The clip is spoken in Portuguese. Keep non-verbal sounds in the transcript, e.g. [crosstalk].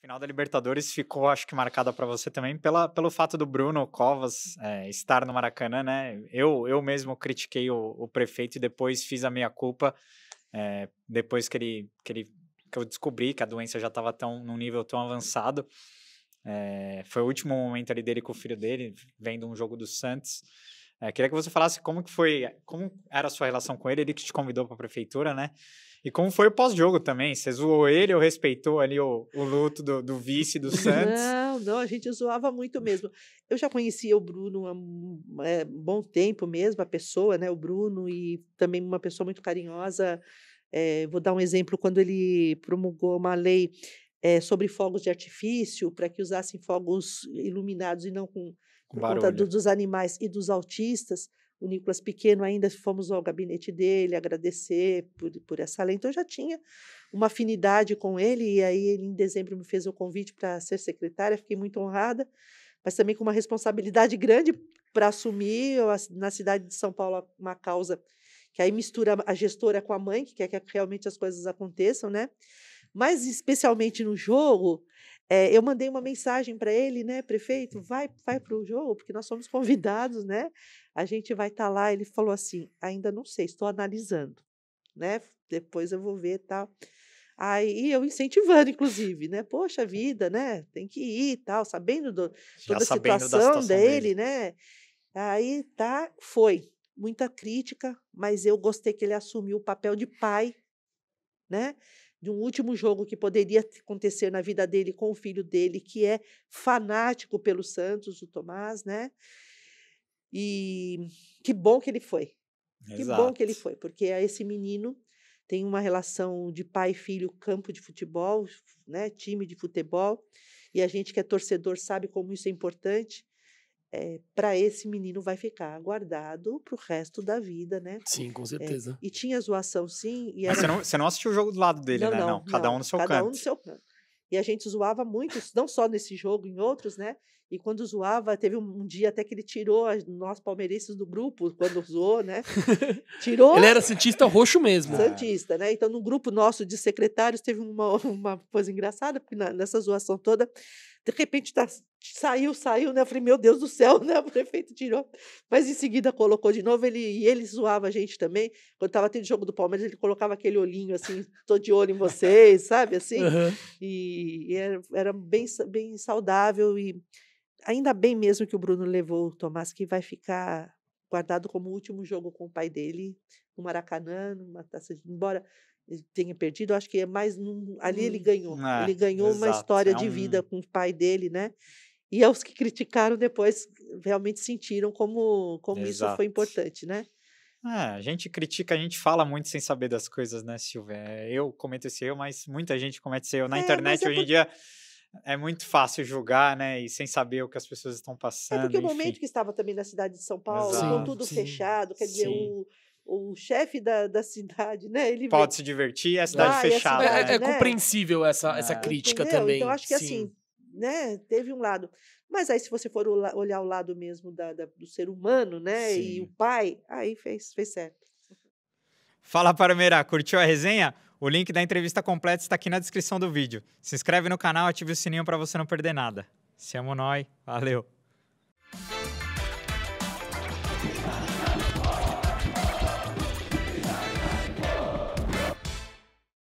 final da Libertadores ficou, acho que marcada para você também pela, pelo fato do Bruno Covas é, estar no Maracanã, né? Eu, eu mesmo critiquei o, o prefeito e depois fiz a minha culpa é, depois que ele, que ele que eu descobri que a doença já estava tão num nível tão avançado. É, foi o último momento ali dele com o filho dele vendo um jogo do Santos. É, queria que você falasse como que foi, como era a sua relação com ele, ele que te convidou para a prefeitura, né? E como foi o pós-jogo também? Você zoou ele ou respeitou ali o, o luto do, do, vice do [laughs] Santos? Não, não, a gente zoava muito mesmo. Eu já conhecia o Bruno há um é, bom tempo mesmo, a pessoa, né? O Bruno, e também uma pessoa muito carinhosa. É, vou dar um exemplo, quando ele promulgou uma lei é, sobre fogos de artifício, para que usassem fogos iluminados e não com por Barulho. conta do, dos animais e dos autistas. O Nicolas pequeno ainda fomos ao gabinete dele agradecer por, por essa lei. Então eu já tinha uma afinidade com ele e aí ele em dezembro me fez o convite para ser secretária. Fiquei muito honrada, mas também com uma responsabilidade grande para assumir eu, na cidade de São Paulo uma causa que aí mistura a gestora com a mãe que quer que realmente as coisas aconteçam, né? Mas especialmente no jogo, é, eu mandei uma mensagem para ele, né, prefeito, hum. vai, vai para o jogo, porque nós somos [laughs] convidados, né? A gente vai estar tá lá. Ele falou assim, ainda não sei, estou analisando, né? Depois eu vou ver tal. Aí eu incentivando, inclusive, né? Poxa vida, né? Tem que ir e tal, sabendo do, toda sabendo a situação, situação dele, dele, né? Aí tá, foi. Muita crítica, mas eu gostei que ele assumiu o papel de pai, né? de um último jogo que poderia acontecer na vida dele com o filho dele, que é fanático pelo Santos, o Tomás, né? E que bom que ele foi. Exato. Que bom que ele foi, porque esse menino tem uma relação de pai filho, campo de futebol, né, time de futebol, e a gente que é torcedor sabe como isso é importante é, eh, para esse menino vai ficar guardado para o resto da vida, né? Sim, com eh, certeza. É, e tinha zoação, sim. Mas era... você, não, você não assistiu o jogo do lado dele, não, né? Não, não. cada um no seu cada canto. Cada um no seu canto. E a gente zoava muito, não só nesse jogo, em outros, né? E quando zoava, teve um dia até que ele tirou nós palmeirenses do grupo, quando zoou, né? [laughs] Tirou. ele era Santista roxo mesmo. Santista, né? Então, no grupo nosso de secretários, teve uma, [laughs] uma coisa engraçada, porque na, nessa zoação toda, de repente tá, saiu, saiu, né? Eu falei, meu Deus do céu, [laughs] né? O prefeito tirou. Mas em seguida colocou de novo, ele, e ele zoava a gente também. Quando tava tendo jogo do Palmeiras, ele colocava aquele olhinho assim, tô de olho em vocês, sabe? Assim. Uhum. E, e, era, era bem, bem saudável e ainda bem mesmo que o Bruno levou o Tomás, que vai ficar guardado como último jogo com o pai dele no Maracanã, numa taça de embora ele tenha perdido, acho que é mais num, ali ele hum, ganhou, é, ele ganhou exato. uma história é um... de vida com o pai dele, né? E aos que criticaram depois realmente sentiram como como isso foi importante, né? É, a gente critica, a gente fala muito sem saber das coisas, né, Silvia? É, eu cometo esse erro, mas muita gente comete esse erro. Na é, internet, é hoje em dia, é muito fácil julgar, né? E sem saber o que as pessoas estão passando. É porque enfim. o momento que estava também na cidade de São Paulo, Exato, com tudo sim, fechado, quer sim. dizer, o, o chefe da, da cidade, né? Ele Pode se divertir, é a cidade ah, fechada. É, cidade, né? é, é né? Né? compreensível essa, é. essa crítica Entendeu? também. Então, acho que sim. assim, né? Teve um lado. Mas aí, se você for olhar o lado mesmo da, da do ser humano, né? E o pai, aí fez, fez certo. Fala Parmeira, curtiu a resenha? O link da entrevista completa está aqui na descrição do vídeo. Se inscreve no canal, ative o sininho para você não perder nada. Se amo nós, valeu!